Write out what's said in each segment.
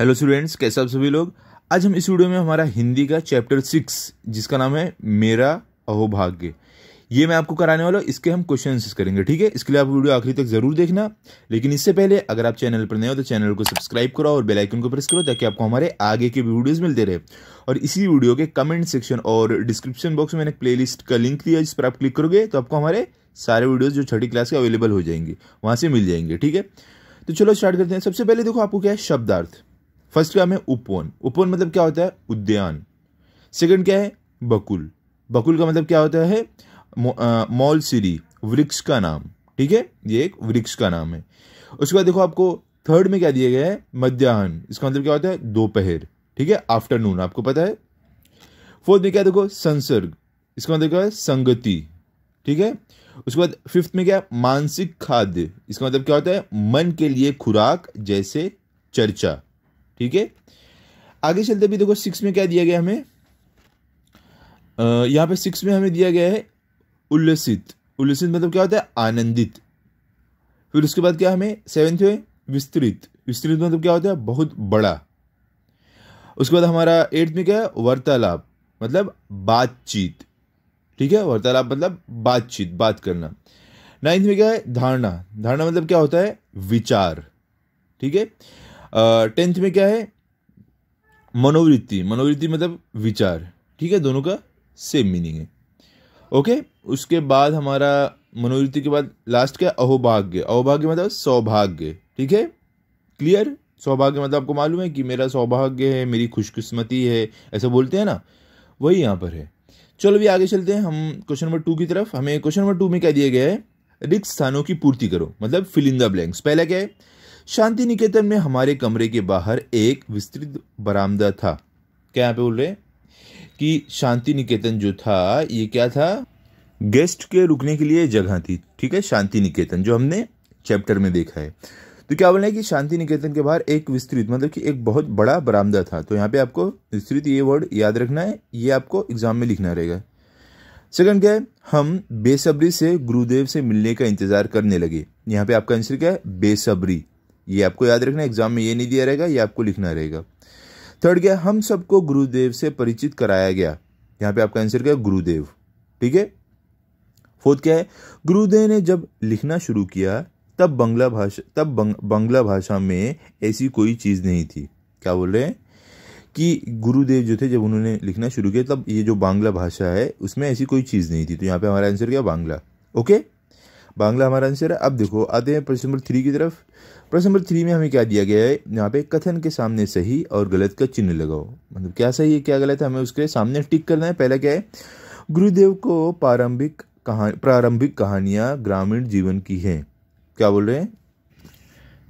hello students कैसे आप सभी लोग आज हम इस वीडियो में हमारा हिंदी का चैप्टर सिक्स जिसका नाम है मेरा अहोभाग्य ये मैं आपको कराने वाला हूँ इसके हम क्वेश्चन करेंगे ठीक है इसके लिए आप वीडियो आखिरी तक जरूर देखना लेकिन इससे पहले अगर आप चैनल पर नए हो तो चैनल को सब्सक्राइब करो और बेलाइकन को प्रेस करो ताकि आपको हमारे आगे के वीडियोज़ मिलते रहे और इसी वीडियो के कमेंट सेक्शन और डिस्क्रिप्शन बॉक्स में मैंने प्ले का लिंक दिया जिस पर आप क्लिक करोगे तो आपको हमारे सारे वीडियोज़ जो छठी क्लास के अवेलेबल हो जाएंगे वहाँ से मिल जाएंगे ठीक है तो चलो स्टार्ट करते हैं सबसे पहले देखो आपको क्या है शब्दार्थ फर्स्ट काम है उपवन उपवन मतलब क्या होता है उद्यान सेकंड क्या है बकुल बकुल का मतलब क्या होता है मॉल सीरी वृक्ष का नाम ठीक है ये एक वृक्ष का नाम है उसके बाद देखो आपको थर्ड में क्या दिया गया है मध्याह्न इसका मतलब क्या होता है दोपहर ठीक है आफ्टरनून आपको पता है फोर्थ में क्या देखो संसर्ग इसका मतलब क्या है संगति ठीक है उसके बाद फिफ्थ में क्या मानसिक खाद्य इसका मतलब क्या होता है मन के लिए खुराक जैसे चर्चा ठीक है आगे चलते भी देखो सिक्स में क्या दिया गया हमें यहाँ पे सिक्स में हमें दिया गया है उल्लसित उल्लसित मतलब क्या होता है आनंदित फिर उसके बाद क्या हमें सेवेंथ में विस्तृत विस्तृत मतलब क्या होता है बहुत बड़ा उसके बाद हमारा एट्थ में क्या है वार्तालाप मतलब बातचीत ठीक है वार्तालाप मतलब बातचीत बात करना नाइन्थ में क्या है धारणा धारणा मतलब क्या होता है विचार ठीक है टेंथ में क्या है मनोवृत्ति मनोवृत्ति मतलब विचार ठीक है दोनों का सेम मीनिंग है ओके उसके बाद हमारा मनोवृत्ति के बाद लास्ट क्या अहोभाग्य अहोभाग्य मतलब सौभाग्य ठीक है क्लियर सौभाग्य मतलब आपको मालूम है कि मेरा सौभाग्य है मेरी खुशकिस्मती है ऐसा बोलते हैं ना वही यहाँ पर है चलो भी आगे चलते हैं हम क्वेश्चन नंबर टू की तरफ हमें क्वेश्चन नंबर टू में क्या दिया गया है रिक्त स्थानों की पूर्ति करो मतलब फिलिंदा ब्लैंक्स पहला क्या है शांति निकेतन में हमारे कमरे के बाहर एक विस्तृत बरामदा था क्या बोल रहे कि शांति निकेतन जो था ये क्या था गेस्ट के रुकने के लिए जगह थी ठीक है शांति निकेतन जो हमने चैप्टर में देखा है तो क्या बोल रहे हैं कि शांति निकेतन के बाहर एक विस्तृत मतलब कि एक बहुत बड़ा बरामदा था तो यहाँ पे आपको विस्तृत ये वर्ड याद रखना है ये आपको एग्जाम में लिखना रहेगा सेकंड क्या है हम बेसब्री से गुरुदेव से मिलने का इंतजार करने लगे यहाँ पे आपका आंसर क्या है बेसब्री ये आपको याद रखना एग्जाम में ये नहीं दिया रहेगा ये आपको लिखना रहेगा थर्ड क्या हम सबको गुरुदेव से परिचित कराया गया यहाँ पे आपका आंसर क्या गुरुदेव ठीक है फोर्थ क्या है गुरुदेव ने जब लिखना शुरू किया तब बंगला भाषा तब बंग, बंगला भाषा में ऐसी कोई चीज़ नहीं थी क्या बोल रहे हैं कि गुरुदेव जो थे जब उन्होंने लिखना शुरू किया तब ये जो बांग्ला भाषा है उसमें ऐसी कोई चीज़ नहीं थी तो यहाँ पे हमारा आंसर क्या बांग्ला ओके बांग्ला हमारा आंसर है अब देखो आते हैं प्रश्न नंबर थ्री की तरफ प्रश्न नंबर थ्री में हमें क्या दिया गया है यहाँ पे कथन के सामने सही और गलत का चिन्ह लगाओ मतलब क्या सही है क्या गलत है हमें उसके सामने टिक करना है पहला क्या है गुरुदेव को प्रारंभिक कहानी प्रारंभिक कहानियां ग्रामीण जीवन की हैं क्या बोल रहे हैं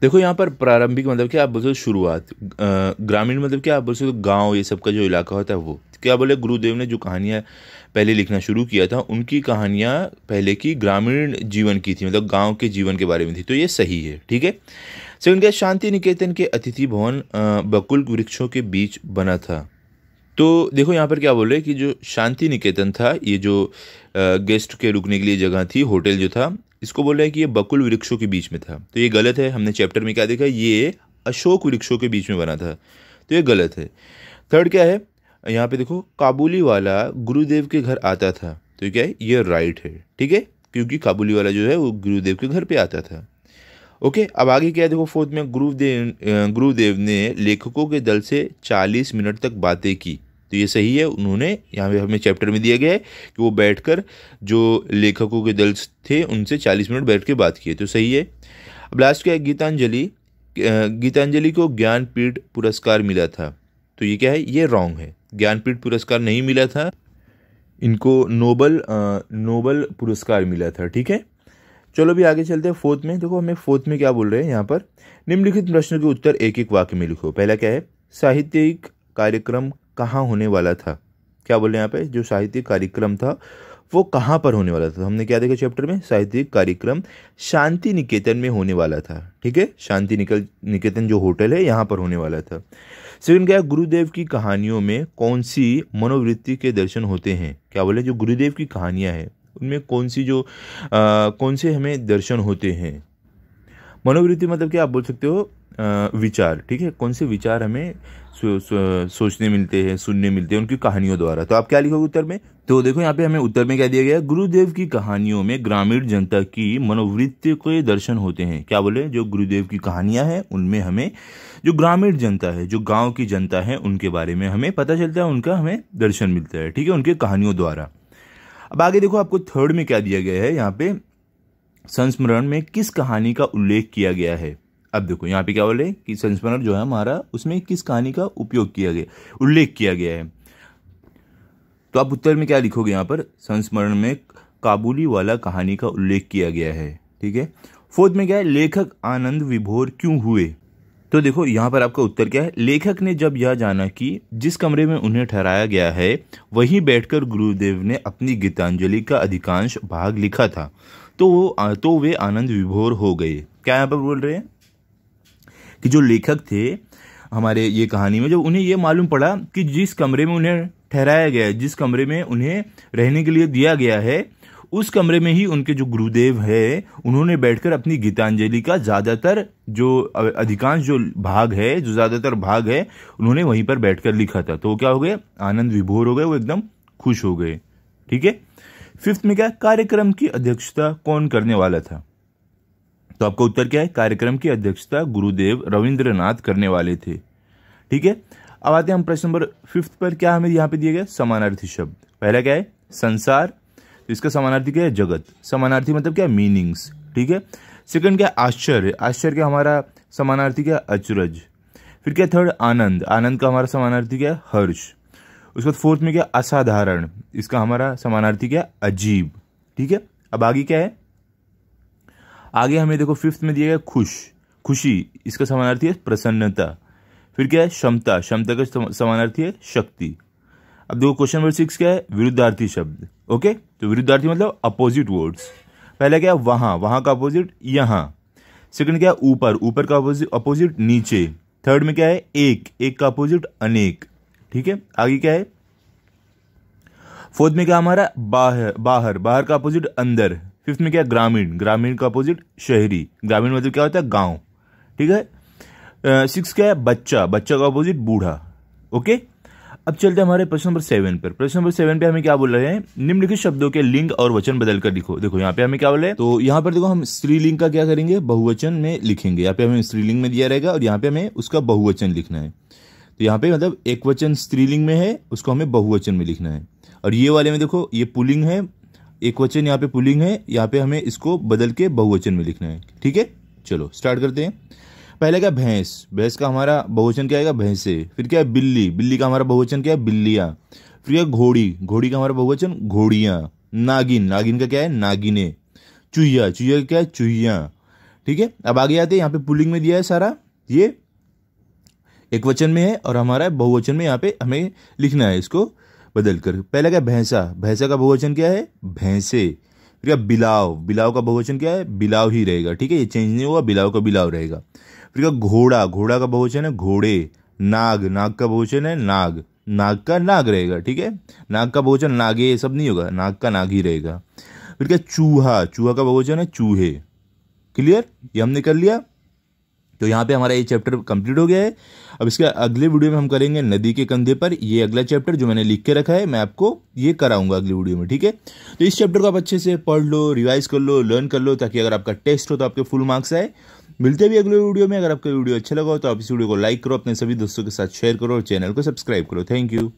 देखो यहाँ पर प्रारंभिक मतलब क्या आप बोल सकते हो शुरुआत ग्रामीण मतलब क्या आप बोल सकते हो गाँव ये सब का जो इलाका होता है वो क्या बोले गुरुदेव ने जो कहानियाँ पहले लिखना शुरू किया था उनकी कहानियाँ पहले की ग्रामीण जीवन की थी मतलब गाँव के जीवन के बारे में थी तो ये सही है ठीक है सेकंड क्या शांति निकेतन के अतिथि भवन बकुल वृक्षों के बीच बना था तो देखो यहाँ पर क्या बोल रहे हैं कि जो शांति निकेतन था ये जो गेस्ट के रुकने के लिए जगह थी होटल जो था इसको बोल रहे हैं कि ये बकुल वृक्षों के बीच में था तो ये गलत है हमने चैप्टर में क्या देखा ये अशोक वृक्षों के बीच में बना था तो ये गलत है थर्ड क्या है यहाँ पे देखो काबुली वाला गुरुदेव के घर आता था तो क्या है ये राइट है ठीक है क्योंकि काबुली वाला जो है वो गुरुदेव के घर पे आता था ओके अब आगे क्या है देखो फोर्थ में गुरुदेव गुरुदेव ने लेखकों के दल से चालीस मिनट तक बातें की तो ये सही है उन्होंने यहाँ पे हमें चैप्टर में दिया गया है कि वो बैठकर जो लेखकों के दल थे उनसे चालीस मिनट बैठ के बात किए तो सही है अब लास्ट क्या है गीतांजलि गीतांजलि को ज्ञानपीठ पुरस्कार मिला था तो ये क्या है ये रॉन्ग है ज्ञानपीठ पुरस्कार नहीं मिला था इनको नोबल नोबल पुरस्कार मिला था ठीक है चलो भी आगे चलते हैं फोर्थ में देखो हमें फोर्थ में क्या बोल रहे हैं यहाँ पर निम्नलिखित प्रश्न के उत्तर एक एक वाक्य में लिखो पहला क्या है साहित्यिक कार्यक्रम कहाँ होने वाला था क्या बोले यहाँ पे जो साहित्यिक कार्यक्रम था वो कहाँ पर होने वाला था हमने क्या देखा चैप्टर में साहित्यिक कार्यक्रम शांति निकेतन में होने वाला था ठीक है शांति निकल निकेतन जो होटल है यहाँ पर होने वाला था सेकंड क्या गुरुदेव की कहानियों में कौन सी मनोवृत्ति के दर्शन होते हैं क्या बोले जो गुरुदेव की कहानियाँ हैं उनमें कौन सी जो आ, कौन से हमें दर्शन होते हैं मनोवृत्ति मतलब क्या आप बोल सकते हो विचार ठीक है कौन से विचार हमें सो, सो, सोचने मिलते हैं सुनने मिलते हैं उनकी कहानियों द्वारा तो आप क्या लिखोगे उत्तर में तो देखो यहाँ पे हमें उत्तर में क्या दिया गया गुरुदेव की कहानियों में ग्रामीण जनता की मनोवृत्ति के दर्शन होते हैं क्या बोले जो गुरुदेव की कहानियां हैं उनमें हमें जो ग्रामीण जनता है जो गांव की जनता है उनके बारे में हमें पता चलता है उनका हमें दर्शन मिलता है ठीक है उनके कहानियों द्वारा अब आगे देखो आपको थर्ड में क्या दिया गया है यहाँ पे संस्मरण में किस कहानी का उल्लेख किया गया है अब देखो यहाँ पे क्या बोले कि संस्मरण जो है हमारा उसमें किस कहानी का उपयोग किया गया उल्लेख किया गया है तो आप उत्तर में क्या लिखोगे यहाँ पर संस्मरण में काबुली वाला कहानी का उल्लेख किया गया है ठीक है फोर्थ में क्या है लेखक आनंद विभोर क्यों हुए तो देखो यहाँ पर आपका उत्तर क्या है लेखक ने जब यह जाना कि जिस कमरे में उन्हें ठहराया गया है वहीं बैठकर गुरुदेव ने अपनी गीतांजलि का अधिकांश भाग लिखा था तो वो तो वे आनंद विभोर हो गए क्या यहाँ पर बोल रहे हैं कि जो लेखक थे हमारे ये कहानी में जब उन्हें ये मालूम पड़ा कि जिस कमरे में उन्हें ठहराया गया है जिस कमरे में उन्हें रहने के लिए दिया गया है उस कमरे में ही उनके जो गुरुदेव है उन्होंने बैठकर अपनी गीतांजलि का ज़्यादातर जो अधिकांश जो भाग है जो ज़्यादातर भाग है उन्होंने वहीं पर बैठकर लिखा था तो क्या हो गया आनंद विभोर हो गए वो एकदम खुश हो गए ठीक है फिफ्थ में क्या कार्यक्रम की अध्यक्षता कौन करने वाला था तो आपका उत्तर क्या है कार्यक्रम की अध्यक्षता गुरुदेव रविंद्रनाथ करने वाले थे ठीक है अब आते हैं हम प्रश्न नंबर फिफ्थ पर क्या हमें यहाँ पे दिया गया समानार्थी शब्द पहला क्या है संसार तो इसका समानार्थी क्या है जगत समानार्थी मतलब क्या मीनिंग्स ठीक है सेकंड क्या आश्चर्य आश्चर्य क्या हमारा समानार्थी क्या अचरज फिर क्या थर्ड आनंद आनंद का हमारा समानार्थी क्या हर्ष उसके बाद फोर्थ में क्या असाधारण इसका हमारा समानार्थी क्या अजीब ठीक है अब आगे क्या है आगे हमें देखो फिफ्थ में दिया गया खुश खुशी इसका समानार्थी है प्रसन्नता फिर क्या है क्षमता क्षमता का समानार्थी है शक्ति अब देखो क्वेश्चन नंबर सिक्स क्या है विरुद्धार्थी शब्द ओके तो विरुद्धार्थी मतलब अपोजिट वर्ड्स पहला क्या है वहां वहां का अपोजिट यहां सेकंड क्या है ऊपर ऊपर का अपोजिट अपोजिट नीचे थर्ड में क्या है एक एक का अपोजिट अनेक ठीक है आगे क्या है फोर्थ में क्या हमारा बाहर बाहर बाहर का अपोजिट अंदर फिफ्थ में क्या ग्रामीण ग्रामीण का अपोजिट शहरी ग्रामीण मतलब क्या होता है गांव ठीक है सिक्स क्या है बच्चा बच्चा का अपोजिट बूढ़ा ओके अब चलते हैं हमारे प्रश्न नंबर सेवन पर प्रश्न नंबर सेवन पे हमें क्या बोल रहे हैं निम्नलिखित शब्दों के लिंग और वचन बदल कर लिखो देखो यहाँ पे हमें क्या बोल रहे हैं तो यहाँ पर देखो हम स्त्रीलिंग का क्या करेंगे बहुवचन में लिखेंगे यहाँ पे हमें स्त्रीलिंग में दिया रहेगा और यहाँ पे हमें उसका बहुवचन लिखना है तो यहाँ पे मतलब एक वचन स्त्रीलिंग में है उसको हमें बहुवचन में लिखना है और ये वाले में देखो ये पुलिंग है एक वचन यहाँ पे पुलिंग है यहाँ पे हमें इसको बदल के बहुवचन में लिखना है ठीक है चलो स्टार्ट करते हैं पहले क्या भैंस भैंस का हमारा बहुवचन क्या आएगा भैंसे फिर क्या है बिल्ली बिल्ली का हमारा बहुवचन क्या है बिल्लियाँ फिर क्या घोड़ी घोड़ी का हमारा बहुवचन घोड़ियाँ नागिन नागिन का क्या है नागिने चुहिया चूहिया का क्या है चुहिया ठीक है अब आगे आते हैं यहाँ पे पुलिंग में दिया है सारा ये एक वचन में है और हमारा बहुवचन में यहाँ पे हमें लिखना है इसको बदल कर पहला क्या भैंसा भैंसा का बहुवचन क्या है भैंसे फिर क्या बिलाव बिलाव का बहुवचन क्या है बिलाव ही रहेगा ठीक है ये चेंज नहीं होगा बिलाव का बिलाव रहेगा फिर क्या घोड़ा घोड़ा का बहुवचन है घोड़े नाग नाग का बहुवचन है नाग नाग का नाग रहेगा ठीक है नाग का बहुवचन नागे ये सब नहीं होगा नाग का नाग ही रहेगा फिर क्या चूहा चूहा का बहुवचन है चूहे क्लियर ये हमने कर लिया तो यहाँ पे हमारा ये चैप्टर कंप्लीट हो गया है अब इसके अगले वीडियो में हम करेंगे नदी के कंधे पर ये अगला चैप्टर जो मैंने लिख के रखा है मैं आपको ये कराऊंगा अगली वीडियो में ठीक है तो इस चैप्टर को आप अच्छे से पढ़ लो रिवाइज कर लो लर्न कर लो ताकि अगर आपका टेस्ट हो तो आपके फुल मार्क्स आए मिलते भी अगले वीडियो में अगर आपका वीडियो अच्छा लगा हो तो आप इस वीडियो को लाइक करो अपने सभी दोस्तों के साथ शेयर करो और चैनल को सब्सक्राइब करो थैंक यू